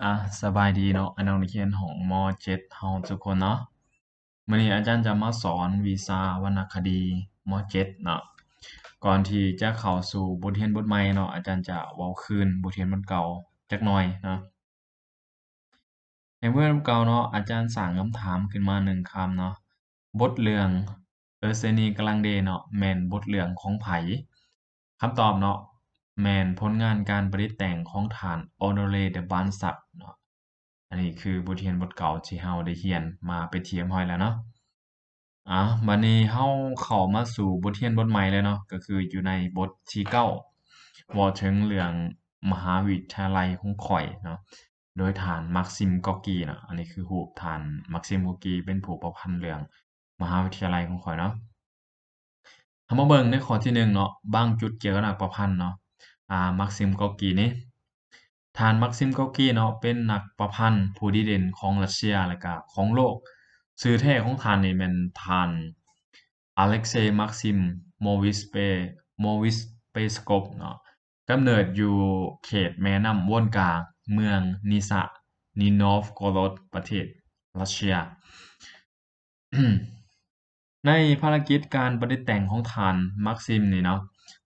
อ่ะสบายดีเนาะอันนักเรียนของมเจ็ดเฮาทุกคนเนาะวันนี้อาจารย์จะมาสอนวีซาวรรณคดีมเจ็ดเนาะก่อนที่จะเข้าสู่บทเรียนบทใหม่เนาะอาจารย์จะเว้าคืนบทเรียนบทเก่าจักหน่อยเนาะในบทเรียนบทเก่าเนาะอาจารย์สั่งคำถามขึ้นมาหนึ่งคำเนาะบทเรื่องเออเซนีกลาลังเดเนาะแมนบทเรื่องของไผ่คำตอบเนาะแมนผลงานการประดิษฐ์แต่งของฐานออโนเรเดบันสักเนาะอันนี้คือ บทเรียนบทเก่าที่เฮาได้เรียนมาไปเทียมห้อยแล้วเนาะ อ่ะบัดนี้เฮาเข้ามาสู่บทเรียนบทใหม่เลยเนาะ ก็คืออยู่ในบทที่เก้าว่าถึงเรื่องมหาวิทยาลัยของข่อยเนาะ โดยฐานมักซิมกอกีเนาะ อันนี้คือหูฐานมักซิมกอกีเป็นผู้ประพันธ์เรื่อง มหาวิทยาลัยของข่อยเนาะทำมาเบิ่งในข้อที่หนึ่งเนาะ บางจุดเกี่ยวกับหลักประพันธ์เนาะ่ามักซิมกอกกีนี่ทานมักซิมกอกกีเนาะ เป็นนักประพันธ์ผู้ดีเด่นของรัสเซีย และก็ของโลกชื่อแท้ของทานนี่เม็นทาน อเล็กเซย์มักซิม โมวิสเปโมวิสเปสกบเนาะกำเนิดอยู่เขตแม่น้ำว่นกา เมืองนิสะนินอฟกอรดประเทศรัสเซีย ในภารกิจการประดิษฐ์แต่งของทานมักซิมนี่เนาะ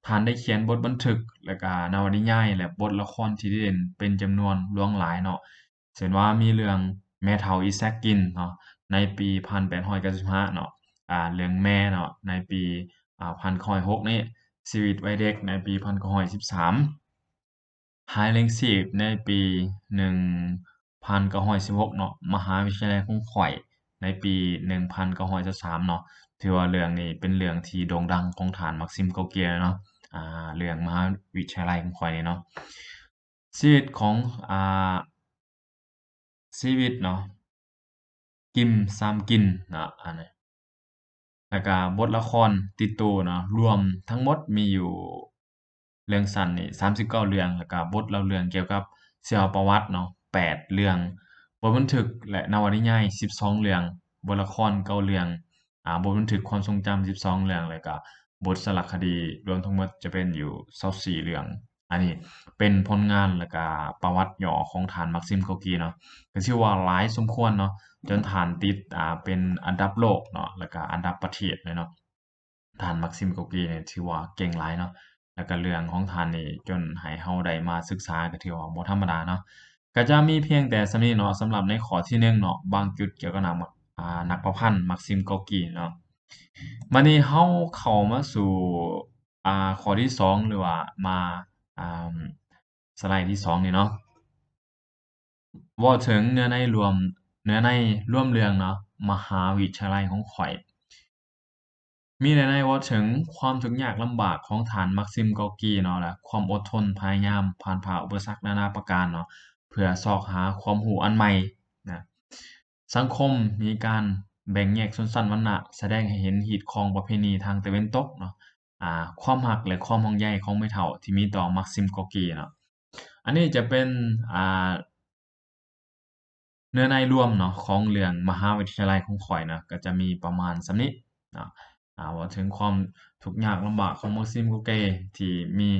ท่านได้เขียนบทบันทึกและก็นวนิยายและบทละครที่เด่นเป็นจำนวนหลวงหลายเนาะเช่นว่ามีเรื่องแม่เฒ่าอีแซกกินเนาะในปี1895เนาะ อ่าเรื่องแม่เนาะในปีอ่า1906 นี่ ชีวิตวัยเด็กในปี1913หายเลงสีบในปี1916เนาะ มหาวิทยาลัยคงข่อยในปี 1903เนาะถือว่าเรื่องนี้เป็นเรื่องที่โด่งดังของฐานมักซิมโกเกียเนาะอ่า เรื่องมหาวิทยาลัยของข่อยนี่เนาะ ชีวิตของอ่าชีวิตเนาะกิมซามกินนะอันนี้แล้วก็บทละครติดตัวเนาะ รวมทั้งหมดมีอยู่เรื่องสั้นนี่ 39 เรื่องแล้วก็บทเล่าเรื่องเกี่ยวกับ เสียวประวัติเนาะ 8 เรื่องบทบันทึกและนวนิยาย12เรื่องบทละครเก้าเรื่องอ่าบทบันทึกความทรงจำ12เรื่องแล้วก็บทสารคดี รวมทั้งหมดจะเป็นอยู่24เรื่องอันนี้เป็นผลงานแล้วก็ประวัติย่อของฐานมักซิมโคกีเนาะก็ชื่อว่าหลายสมควรเนาะจนฐานติดอ่าเป็นอันดับโลกเนาะแล้วก็อันดับประเทศเลยเนาะฐานมักซิมโคกีเนี่ยชื่อว่าเก่งหลายเนาะแล้วก็เรื่องของฐานนี่จนให้เฮาได้มาศึกษาก็ถือว่าบ่ธรรมดาเนาะก็จะมีเพียงแต่สำนีเนาะสำหรับในข้อที่หนึ่งเนาะบางจุดเกี่ยวกับนักอ่านักประพันธ์มักซิมโกกีเนาะมานี้เ้าเข้ามาสู่ อ่าข้อที่สองหรือว่ามาอ่าสไลด์ที่สองนี่เนาะว่าถึงเนื้อในรวมเนื้อในร่วมเรื่องเนาะมหาวิทยาลัยของข่อย มีในในว่าถึงความทุกข์ยากลำบากของฐานมักซิมกอกีเนาะและความอดทนพยายามผ่านผ่าอุปสรรคนานาประการเนาะพื่อสอกหาความหูอันใหม่ นะ สังคมมีการแบ่งแยกชนชั้นวรรณะ แสดงให้เห็นหีดของประเพณีทางตะเวนตก เนาะอ่า ความหักและความห่วงใยของไม่เท่าที่มีต่อมักซิมกอกีเนาะ อันนี้จะเป็นอ่าเนื้อในรวม เนาะ ของเรื่องมหาวิทยาลัยของข่อยนะก็จะมีประมาณสำนี้นะอ่าว่าถึงความทุกข์ยากลำบากของมักซิมกอเกที่มี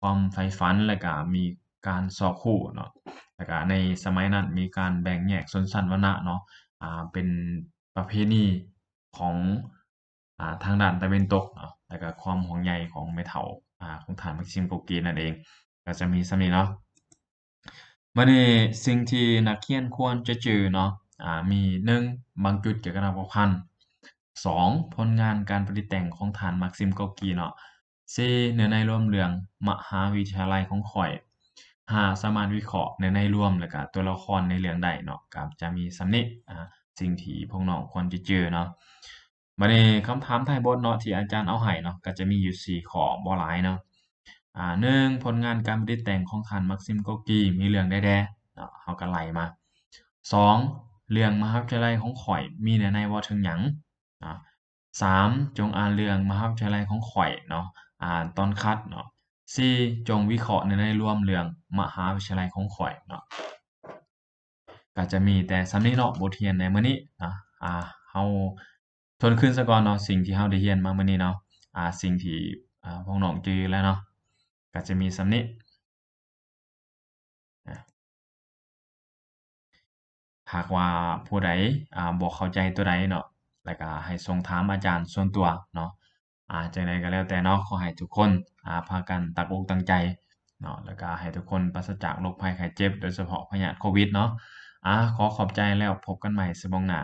ความใฝ่ฝันและก็มีการสอบคู่เนาะแต่ก็ในสมัยนั้นมีการแบ่งแยกชนชั้นวรรณะเนาะอ่าเป็นประเพณีของอ่าทางด้านตะวันตกเนาะแต่ก็ความห่วงใยของเมถาลอ่าของฐานมักซิมโกกีนั่นเอง ก็จะมีสำนีเนาะมันี้สิ่งที่นักเขียนควรจะจือเนาะอ่ามีหนึ่งบางจุดเกี่ยวกับนามพันธ์สองผลงานการประดิษฐ์แต่งของฐานมักซิมโกกีเนาะสีเนื้อในร่วมเรื่องมหาวิทยาลัยของข่อย้าสามารถวิเคราะห์ในในรวม แล้วก็ตัวละครในเรื่องใดเนาะก็จะมีสำนึกอ่าสิ่งที่พวกน้องควรจะเจอเนาะมาในคำถามท้ายบทเนาะที่อาจารย์เอาให้เนาะก็จะมีอยู่ 4ข้อบ่หลายเนาะอ่าหนึ่งผลงานการประดิษฐ์แต่งของคานมักซิมโกกีมีเรื่องได้เนาะเฮาก็ไล่มา 2. เรื่องมหาวิทยาลัยของข่อยมีในในว่าถึงหยังอ่าสามจงอ่านเรื่องมหาวิทยาลัยของข่อยเนาะอ่านตอนคัดเนาะสี่จงวิเคราะห์ในในรวมเรื่อง มหาวิทยาลัยของข่อยเนาะก็จะมีแต่สำนีเนาะบทเรียนในมื้อนี้นะอ่าเฮาทนขึ้นซะก่อนเนาะสิ่งที่เฮาได้เรียนมามื้อนี้เนาะอ่า สิ่งที่อ่าพวกน้องเจอแล้วเนาะก็จะมีสำนีหากว่าผู้ใดอ่าบ่เข้าใจตัวใดเนาะแล้วก็ให้ส่งถามอาจารย์ส่วนตัวเนาะอาจังในก็แล้วแต่เนาะขอให้ทุกคนอาพากันตักอกตั้งใจเนาะแล้วก็ให้ทุกคนปราศจากโรคภัยไข้เจ็บโดยเฉพาะพยาธิโควิดเนาะอ่าขอขอบใจแล้วพบกันใหม่สบงหน้า